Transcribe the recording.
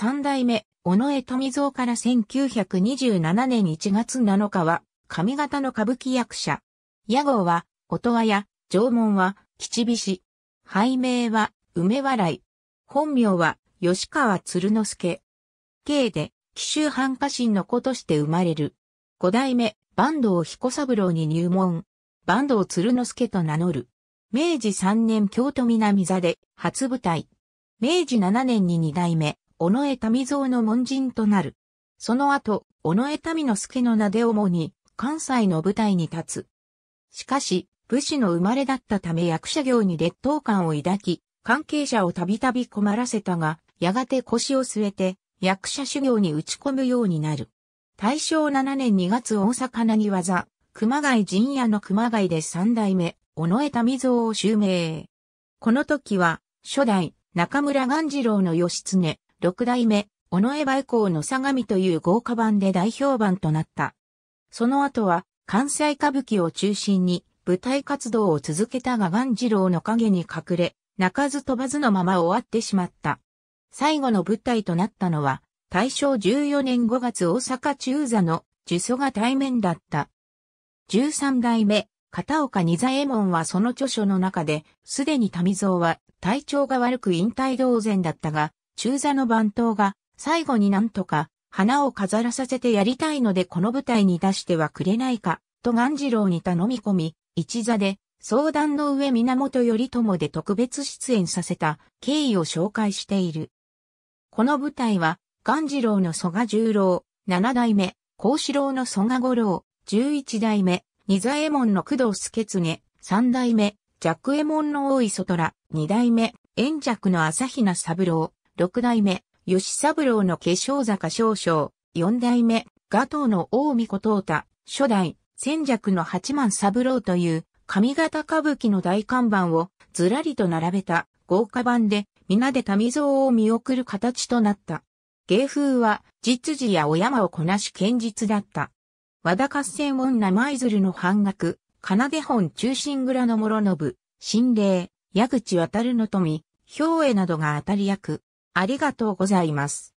三代目、尾上富蔵から1927年1月7日は、上方の歌舞伎役者。屋号は、音羽屋、縄文は、吉菱拝名は、梅笑い。本名は、吉川鶴之助。慶で、紀州藩家臣の子として生まれる。五代目、坂東彦三郎に入門。坂東鶴之助と名乗る。明治三年京都南座で、初舞台。明治七年に二代目、尾上民蔵の門人となる。その後、尾上民之助の名で主に関西の舞台に立つ。しかし、武士の生まれだったため役者業に劣等感を抱き、関係者をたびたび困らせたが、やがて腰を据えて役者修行に打ち込むようになる。大正7年2月大阪なぎわざ、熊谷陣屋の熊谷で三代目、尾上民蔵を襲名。この時は、初代、中村鴈治郎の義経、六代目、尾上梅光の相模という豪華版で大評判となった。その後は、関西歌舞伎を中心に、舞台活動を続けたが鴈次郎の影に隠れ、泣かず飛ばずのまま終わってしまった。最後の舞台となったのは、大正14年5月大阪中座の呪祖が対面だった。十三代目、片岡二座衛門はその著書の中で、すでに民蔵は体調が悪く引退同然だったが、中座の番頭が、最後になんとか、花を飾らさせてやりたいのでこの舞台に出してはくれないか、と鴈治郎に頼み込み、一座で、相談の上源頼朝で特別出演させた経緯を紹介している。この舞台は、岩次郎の蘇我十郎、七代目、幸四郎の蘇我五郎、十一代目、二左衛門の工藤助常、三代目、若右衛門の大磯虎、二代目、円尺の朝比奈三郎、六代目、吉三郎の化粧坂少将、四代目、トーの大御子東太、初代、千尺の八幡三郎という、上方歌舞伎の大看板をずらりと並べた豪華版で、皆で民蔵を見送る形となった。芸風は、実事やお山をこなし堅実だった。和田合戦女舞鶴の半額、奏で本中心蔵の諸信、心霊、矢口渡るの富、兵衛などが当たり役。ありがとうございます。